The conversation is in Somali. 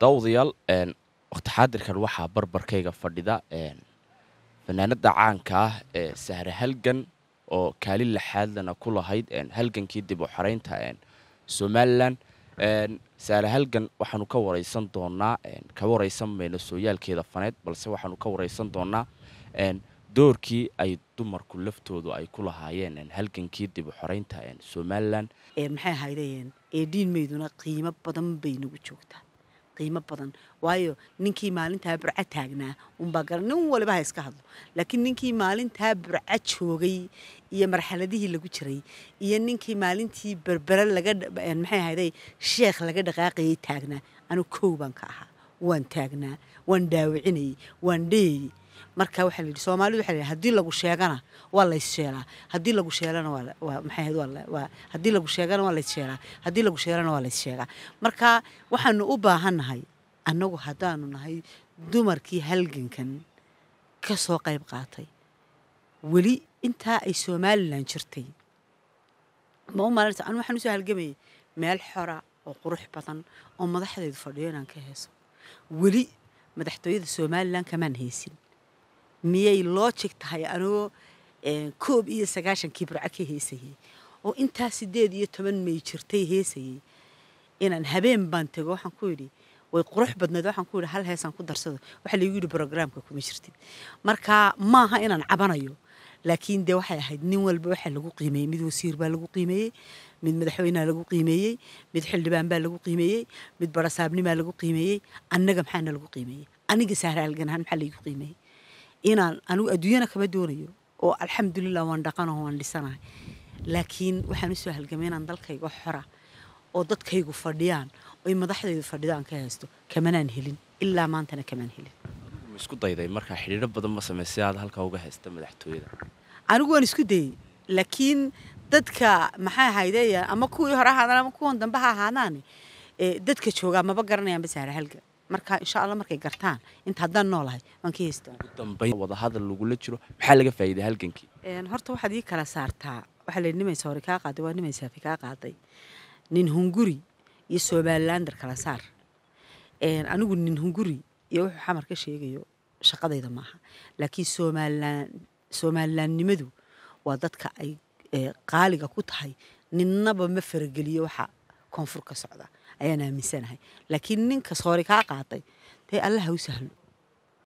daawadayaal waqti xaadirkan waxaa barbarkayga fadhida fanaanada caanka ah ee sahre halgan oo kaalin laxaadlana ku lahayd halgankii dib u xaraynta somalilan sahre halgan waxaanu ka wareysan doonaa ka wareysan mayno sooyaalkeeda faneed balse waxaanu ka waraysan doonaa doorkii ay dumarku laftoodu ay ku lahaayeen halgankii dib u xoraynta somalilan maxay ahaydeen ee dhiinmayduna qiimo badan bay nagu joogtaa qiimo badan waayo ninkii maalintaa burca taagnaa unbaa garan nin waliba ha iska hadlo laakiin ninkii maalintaa burca joogay iyo marxaladihii lagu jiray iyo ninkii maalintii berbere laga maxay ahayday sheekh laga dhaqaaqayay taagnaa anu kow baan ka ahaa waan taagnaa waan dhaawicinayey waan dheeyey marka waxaa la yidhi soomaalidu waxa la yidhi haddii lagu sheegana waa laysheelaa haddii lagu sheelana waa maxay waa haddii lagu sheegana waa laysheelaa haddii lagu sheelana waa laysheegaa marka waxaanu u baahannahay annagu haddaanu nahay dumarkii halgankan ka soo qayb qaatay weli intaa ay somalilan jirtay ma u malanaysa anu waxaan usoo halgamayay meel xora oo qurux badan oo madaxdeedu fadhiyo inaan ka heeso weli madaxtooyada somalilan kamaan haysin miyay logic tahay anigoo koob iyo sagaashankii burcaka heesayay oo intaa sideed iyo toban may jirtay heesayay inaan habeen baan tego waxaan ku yidhi way qurux badnayd waxaan ku yidhi hal heesaan ku darsado waxaa lagu yidhi programka kuma jirtid marka maaha inaan cabanayo laakiin dee waxay ahayd nin walba waxaa lagu qiimeeyey mid wasiir baa lagu qiimeeyey mid madaxweynea lagu qiimeeyey mid xildhibaan baa lagu qiimeeyey mid barasaabnimaa lagu qiimeeyey annaga maxaana lagu qiimeeyey aniga sahraalganahaan maxaa laygu qiimeeyey inaan anigu adduunyana kama doonayo oo alxamdulilah waan dhaqanoo waan dhisanahay laakiin waxaan usoo halgamay inaan dalkayga xora oo dadkaygu fadhiyaan oy madaxdaydu fadhidaan ka haysto kamanaan helin ilaa maantana kamaan helin isku dayday markaa xidhiidho badan ma samey aad halkaa uga haysta madaxtooyada anigu waan isku dayey laakiin dadka maxay ahayde ama kuwii hore ahaadaan ama kuwan dambe ha ahaadaane eh, dadka joogaa maba garanayaan basahra halga marka insha alla markay gartaan inta haddaan noolahay waan ka heystaawadahadal lagula jiro maxaa laga faa'iiday halgankii horta waxaad ii kala saartaa waxaa la nimays hore kaa qaaday waa nimays hafi kaa qaaday nin hunguri iyo somalilander kala saar anigu nin hunguri iyo wuxuu xamar ka sheegayo shaqadayda maaha laakiin somalilaannimadu waa dadka ay qaaliga ku tahay ninnaba ma farageliyo waxa koonfur ka socda ayaan aaminsanahay laakiin ninkas hoore kaa qaatay dee allah u sahlo